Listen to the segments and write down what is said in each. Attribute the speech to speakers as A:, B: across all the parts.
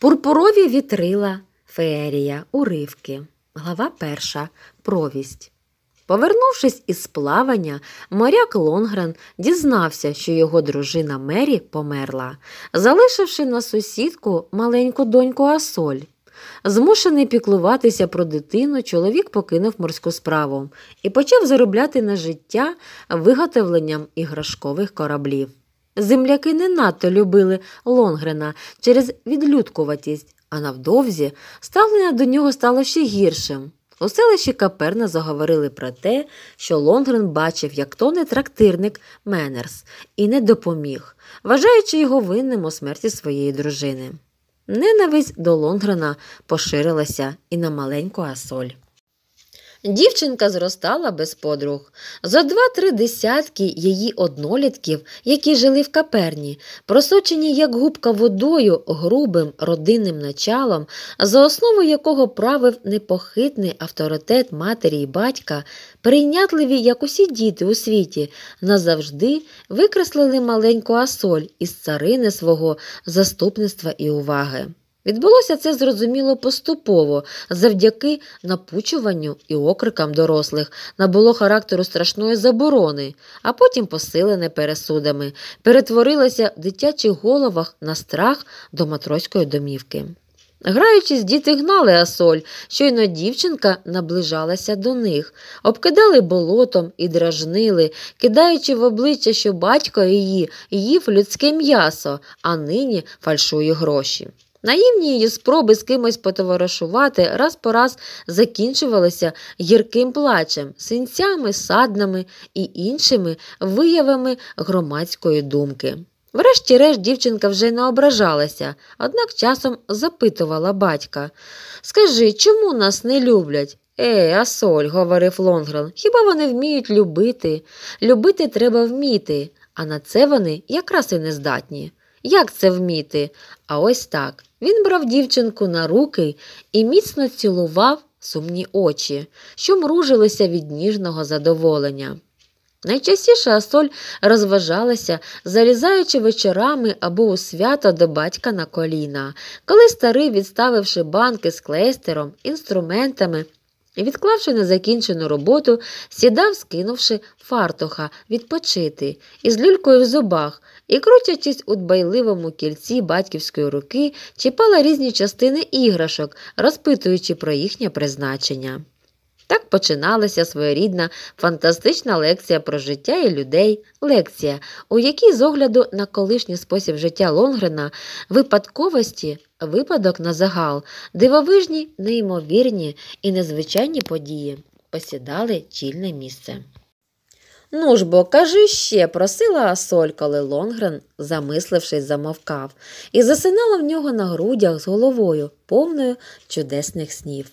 A: Пурпурові вітрила феерія, уривки. Глава перша. Провість. Повернувшись із плавання, моряк Лонгран дізнався, що його дружина Мері померла, залишивши на сусідку маленьку доньку Асоль. Змушений піклуватися про дитину, чоловік покинув морську справу і почав заробляти на життя виготовленням іграшкових кораблів. Земляки не надто любили Лонгрена через відлюдкуватість, а навдовзі ставлення до нього стало ще гіршим. У селищі Каперна заговорили про те, що Лонгрен бачив, як то не трактирник Менерс, і не допоміг, вважаючи його винним у смерті своєї дружини. Ненависть до Лонгрена поширилася і на маленьку Асоль. Дівчинка зростала без подруг. За два-три десятки її однолітків, які жили в каперні, просочені як губка водою, грубим родинним началом, за основу якого правив непохитний авторитет матері й батька, прийнятливі, як усі діти у світі, назавжди викреслили маленьку асоль із царини свого заступництва і уваги. Відбулося це зрозуміло поступово, завдяки напучуванню і окрикам дорослих, набуло характеру страшної заборони, а потім посилене пересудами, перетворилося в дитячих головах на страх до матроської домівки. Граючись, діти гнали асоль, щойно дівчинка наближалася до них, обкидали болотом і дражнили, кидаючи в обличчя, що батько її їв людське м'ясо, а нині фальшує гроші. Наївні її спроби з кимось потоваришувати раз по раз закінчувалися гірким плачем, синцями, саднами і іншими виявами громадської думки. Врешті-решт дівчинка вже не ображалася, однак часом запитувала батька Скажи, чому нас не люблять? Ей, Асоль, говорив Лонгрен, хіба вони вміють любити? Любити треба вміти, а на це вони якраз і не здатні. Як це вміти? А ось так. Він брав дівчинку на руки і міцно цілував сумні очі, що мружилися від ніжного задоволення. Найчастіше Асоль розважалася, залізаючи вечорами або у свято до батька на коліна, коли старий, відставивши банки з клейстером, інструментами і, відклавши незакінчену роботу, сідав, скинувши фартуха відпочити, із люлькою в зубах і, крутячись у дбайливому кільці батьківської руки, чіпала різні частини іграшок, розпитуючи про їхнє призначення. Так починалася своєрідна фантастична лекція про життя і людей, лекція, у якій з огляду на колишній спосіб життя Лонгрена випадковості Випадок на загал, дивовижні, неймовірні і незвичайні події посідали чільне місце. Ну ж бо, кажи ще, просила Асоль, коли Лонгрен, замислившись, замовкав, і засинала в нього на грудях з головою, повною чудесних снів.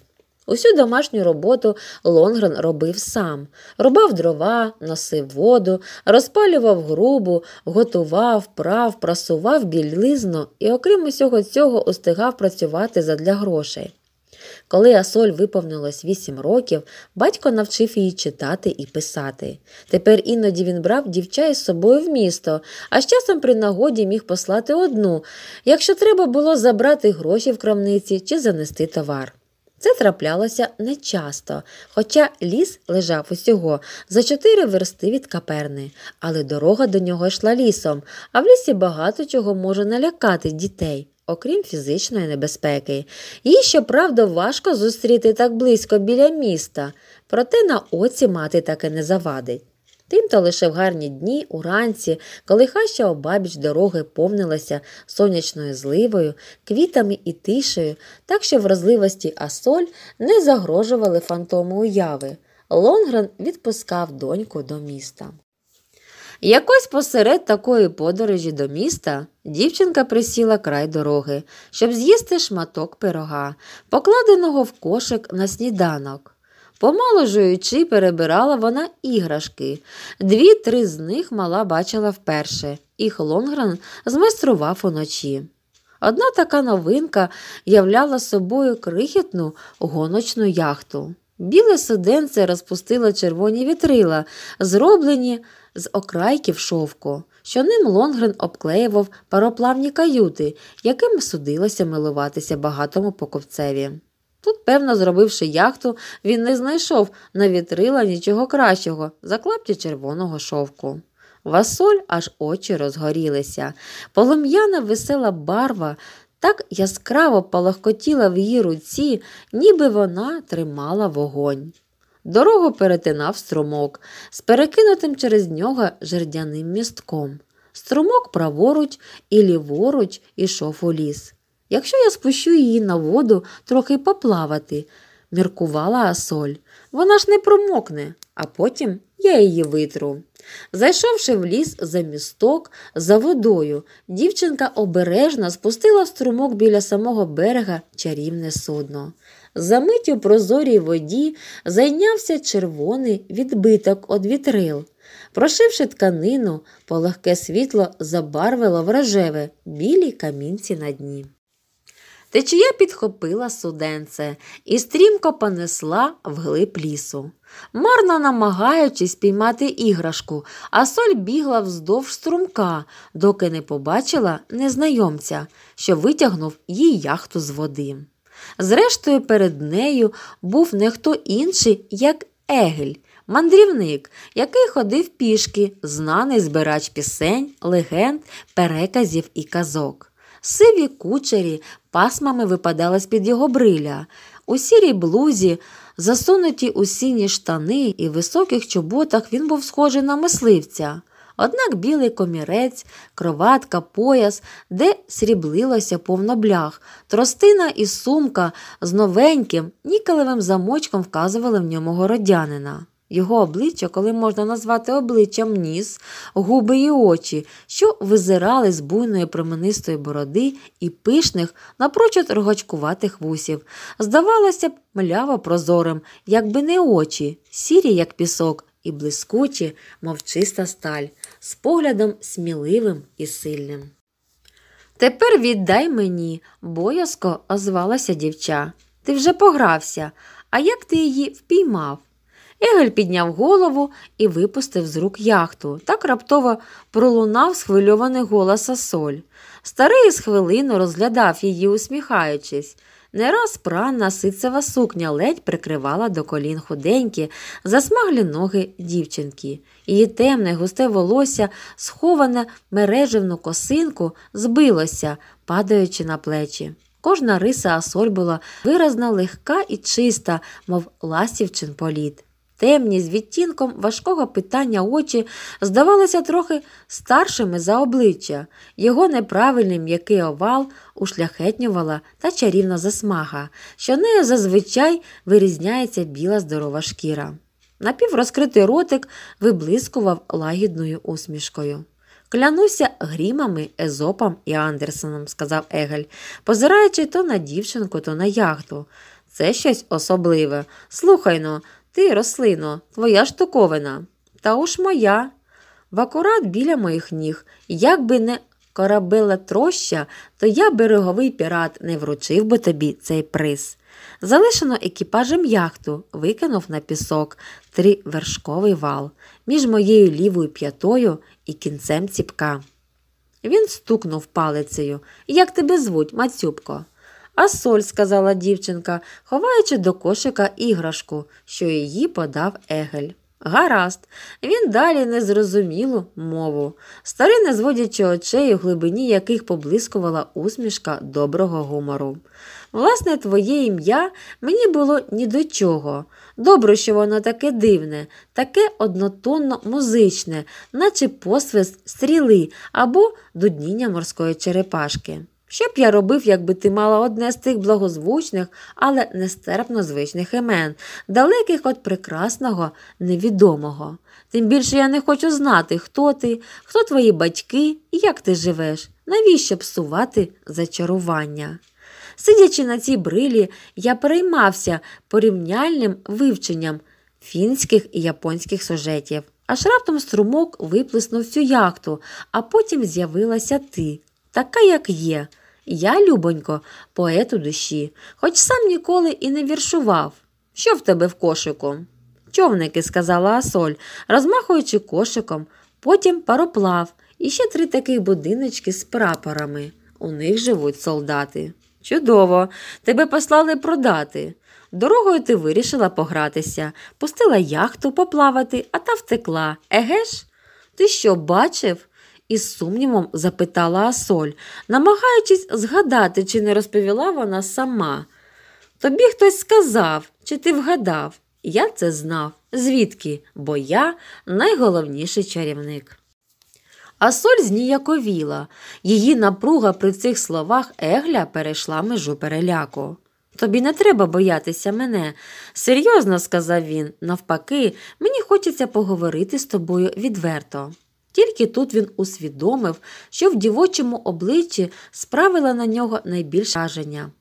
A: Усю домашню роботу Лонгрен робив сам: рубав дрова, носив воду, розпалював грубу, готував, прав, прасував білизну і, окрім усього цього, устигав працювати задля грошей. Коли Асоль виповнилось вісім років, батько навчив її читати і писати. Тепер іноді він брав дівча із собою в місто, а з часом при нагоді міг послати одну, якщо треба було забрати гроші в крамниці чи занести товар. Це траплялося нечасто, хоча ліс лежав усього за чотири версти від каперни, але дорога до нього йшла лісом, а в лісі багато чого може налякати дітей. Окрім фізичної небезпеки, їй, щоправда, важко зустріти так близько біля міста, проте на оці мати таки не завадить. Тим то лише в гарні дні, уранці, коли хаща обабіч дороги повнилася сонячною зливою, квітами і тишею, так що вразливості Асоль не загрожували фантому уяви. Лонгрен відпускав доньку до міста. Якось посеред такої подорожі до міста дівчинка присіла край дороги, щоб з'їсти шматок пирога, покладеного в кошик на сніданок. Помало жуючи, перебирала вона іграшки. Дві-три з них мала бачила вперше, їх Лонгрен змайстрував уночі. Одна така новинка являла собою крихітну гоночну яхту. Біле суденце розпустило червоні вітрила, зроблені з окрайків шовку, що ним Лонгрен обклеював пароплавні каюти, яким судилося милуватися багатому покупцеві. Тут, певно, зробивши яхту, він не знайшов на вітрила нічого кращого, заклапті червоного шовку. Васоль аж очі розгорілися. Полум'яна весела барва так яскраво палахкотіла в її руці, ніби вона тримала вогонь. Дорогу перетинав струмок з перекинутим через нього жердяним містком. Струмок праворуч і ліворуч ішов у ліс. Якщо я спущу її на воду трохи поплавати, міркувала Асоль. Вона ж не промокне, а потім я її витру. Зайшовши в ліс за місток, за водою, дівчинка обережно спустила в струмок біля самого берега чарівне судно. Замить у прозорій воді зайнявся червоний відбиток од вітрил. Прошивши тканину, полегке світло забарвило в рожеве білі камінці на дні. Течія підхопила суденце і стрімко понесла вглиб лісу, марно намагаючись піймати іграшку, а соль бігла вздовж струмка, доки не побачила незнайомця, що витягнув їй яхту з води. Зрештою, перед нею був не хто інший, як Егель, мандрівник, який ходив пішки, знаний збирач пісень, легенд, переказів і казок сиві кучері пасмами випадали з під його бриля, у сірій блузі, засунуті у сіні штани і високих чоботах він був схожий на мисливця. Однак білий комірець, кроватка, пояс, де сріблилося повно блях, тростина і сумка з новеньким, нікелевим замочком вказували в ньому городянина. Його обличчя, коли можна назвати обличчям ніс, губи і очі, що визирали з буйної променистої бороди і пишних, напрочуд рогачкуватих вусів. Здавалося б, мляво прозорим, якби не очі, сірі, як пісок, і блискучі, мов чиста сталь, з поглядом сміливим і сильним. Тепер віддай мені, боязко озвалася дівча. Ти вже погрався, а як ти її впіймав? Егель підняв голову і випустив з рук яхту. Так раптово пролунав схвильований голос Асоль. Старий з хвилину розглядав її, усміхаючись. Не раз прана ситцева сукня ледь прикривала до колін худенькі, засмаглі ноги дівчинки. Її темне, густе волосся, сховане мережевну косинку, збилося, падаючи на плечі. Кожна риса асоль була виразно легка і чиста, мов ластівчин політ. Темні з відтінком важкого питання очі здавалися трохи старшими за обличчя, його неправильний м'який овал ушляхетнювала та чарівна засмага, що нею зазвичай вирізняється біла здорова шкіра. Напіврозкритий ротик виблискував лагідною усмішкою. Клянуся грімами, Езопом і Андерсоном, сказав Егель, позираючи то на дівчинку, то на яхту. Це щось особливе. Слухай но, ну, ти, рослино, твоя штуковина. Та уж моя. В акурат біля моїх ніг. Якби не корабела троща, то я береговий пірат не вручив би тобі цей приз. Залишено екіпажем яхту, викинув на пісок тривершковий вал між моєю лівою п'ятою і кінцем ціпка. Він стукнув палицею. Як тебе звуть, Мацюбко? А соль, сказала дівчинка, ховаючи до кошика іграшку, що її подав Егель. Гаразд, він далі незрозумілу мову. Старий, не зводячи очей, у глибині яких поблискувала усмішка доброго гумору. Власне, твоє ім'я мені було ні до чого. Добре, що воно таке дивне, таке однотонно музичне, наче посвист стріли або дудніння морської черепашки. Що б я робив, якби ти мала одне з тих благозвучних, але нестерпно звичних імен, далеких от прекрасного, невідомого. Тим більше я не хочу знати, хто ти, хто твої батьки і як ти живеш, навіщо псувати зачарування. Сидячи на цій брилі, я переймався порівняльним вивченням фінських і японських сюжетів. Аж раптом струмок виплеснув всю яхту, а потім з'явилася ти така, як є. Я, любонько, поет у душі, хоч сам ніколи і не віршував. Що в тебе в кошику? Човники, сказала Асоль, розмахуючи кошиком, потім пароплав і ще три таких будиночки з прапорами. У них живуть солдати. Чудово, тебе послали продати. Дорогою ти вирішила погратися, пустила яхту поплавати, а та втекла. Еге ж? Ти що бачив? із сумнівом запитала Асоль, намагаючись згадати, чи не розповіла вона сама. Тобі хтось сказав, чи ти вгадав. Я це знав. Звідки? Бо я найголовніший чарівник. Асоль зніяковіла. Її напруга при цих словах Егля перейшла межу переляку. Тобі не треба боятися мене, серйозно сказав він. Навпаки, мені хочеться поговорити з тобою відверто. Тільки тут він усвідомив, що в дівочому обличчі справила на нього найбільше враження.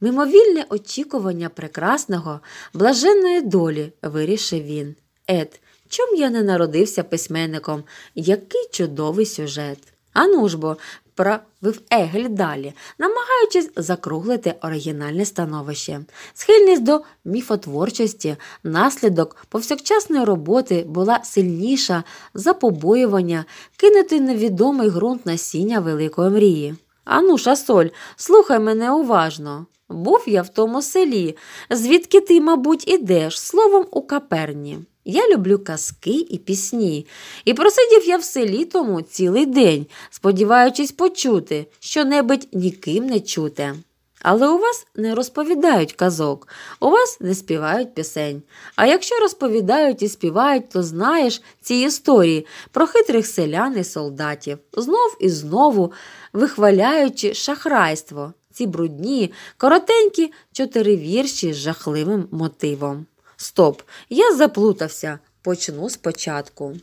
A: Мимовільне очікування прекрасного, блаженної долі, вирішив він. Ед, чом я не народився письменником? Який чудовий сюжет. Ану ж бо, Правив Егель далі, намагаючись закруглити оригінальне становище. Схильність до міфотворчості, наслідок повсякчасної роботи була сильніша за побоювання кинути невідомий ґрунт насіння великої мрії. Ану, Шасоль, слухай мене уважно. Був я в тому селі, звідки ти, мабуть, ідеш, словом у каперні. Я люблю казки і пісні, і просидів я в селі тому цілий день, сподіваючись почути, що небудь ніким не чуте. Але у вас не розповідають казок, у вас не співають пісень. А якщо розповідають і співають, то знаєш ці історії про хитрих селян і солдатів, знов і знову вихваляючи шахрайство, ці брудні, коротенькі чотири вірші з жахливим мотивом. Стоп, я заплутався, почну спочатку.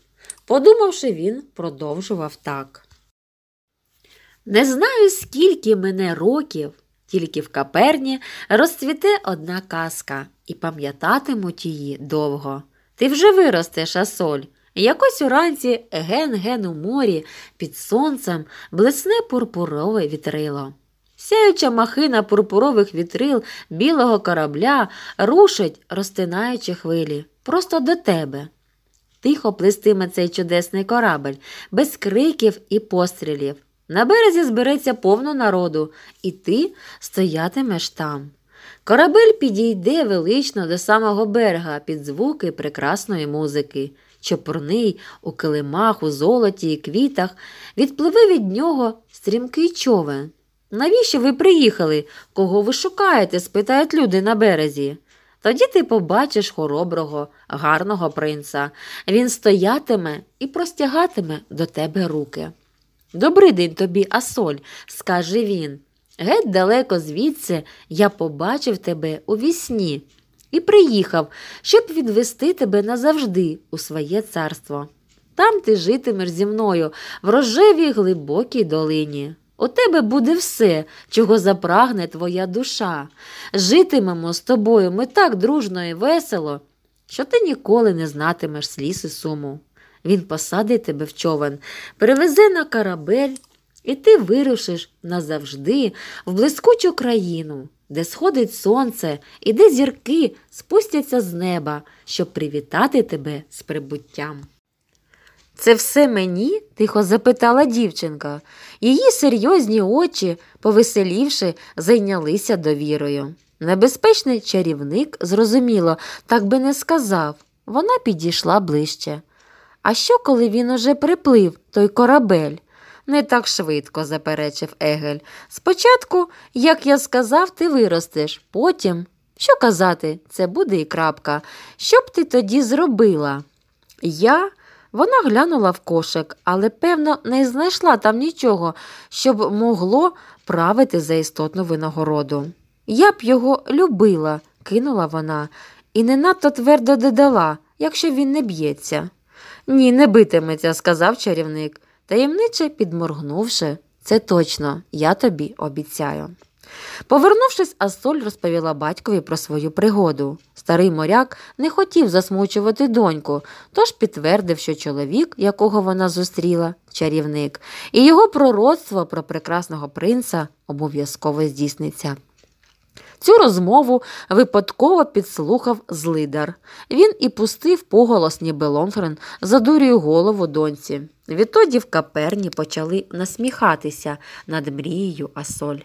A: Подумавши, він продовжував так. Не знаю, скільки мене років, тільки в каперні розцвіте одна казка, і пам'ятатимуть її довго. Ти вже виростеш, Асоль. Якось уранці ген-ген у морі під сонцем блисне пурпурове вітрило. Сяюча махина пурпурових вітрил білого корабля рушить, розтинаючи хвилі, просто до тебе. Тихо плестиме цей чудесний корабель, без криків і пострілів. На березі збереться повно народу, і ти стоятимеш там. Корабель підійде велично до самого берега під звуки прекрасної музики. Чопурний у килимах, у золоті і квітах відпливе від нього стрімкий човен. Навіщо ви приїхали? Кого ви шукаєте? спитають люди на березі. Тоді ти побачиш хороброго, гарного принца. Він стоятиме і простягатиме до тебе руки. «Добрий день тобі, Асоль, скаже він. Геть далеко звідси я побачив тебе у вісні і приїхав, щоб відвести тебе назавжди у своє царство. Там ти житимеш зі мною в рожевій глибокій долині. У тебе буде все, чого запрагне твоя душа. Житимемо з тобою ми так дружно і весело, що ти ніколи не знатимеш сліз і суму. Він посадить тебе в човен, перевезе на корабель, і ти вирушиш назавжди в блискучу країну, де сходить сонце і де зірки спустяться з неба, щоб привітати тебе з прибуттям. Це все мені? тихо запитала дівчинка. Її серйозні очі, повеселівши, зайнялися довірою. Небезпечний чарівник, зрозуміло, так би не сказав. Вона підійшла ближче. А що, коли він уже приплив, той корабель? Не так швидко, заперечив Егель. Спочатку, як я сказав, ти виростеш, потім. Що казати, це буде і крапка. Що б ти тоді зробила? Я вона глянула в кошик, але, певно, не знайшла там нічого, щоб могло правити за істотну винагороду. Я б його любила, кинула вона, і не надто твердо додала, якщо він не б'ється. Ні, не битиметься, сказав чарівник, таємниче підморгнувши. Це точно, я тобі обіцяю. Повернувшись, Асоль розповіла батькові про свою пригоду. Старий моряк не хотів засмучувати доньку, тож підтвердив, що чоловік, якого вона зустріла, чарівник, і його пророцтво про прекрасного принца обов'язково здійсниться. Цю розмову випадково підслухав злидар. Він і пустив поголос, ніби Лонфрен задурює голову доньці. Відтоді в каперні почали насміхатися над мрією Асоль.